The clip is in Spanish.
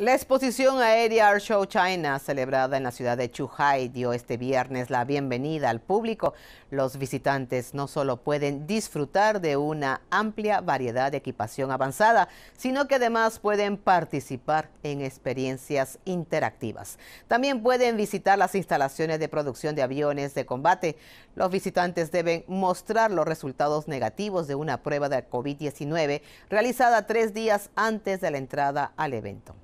La exposición aérea Show China, celebrada en la ciudad de Chuhai, dio este viernes la bienvenida al público. Los visitantes no solo pueden disfrutar de una amplia variedad de equipación avanzada, sino que además pueden participar en experiencias interactivas. También pueden visitar las instalaciones de producción de aviones de combate. Los visitantes deben mostrar los resultados negativos de una prueba de COVID-19 realizada tres días antes de la entrada al evento.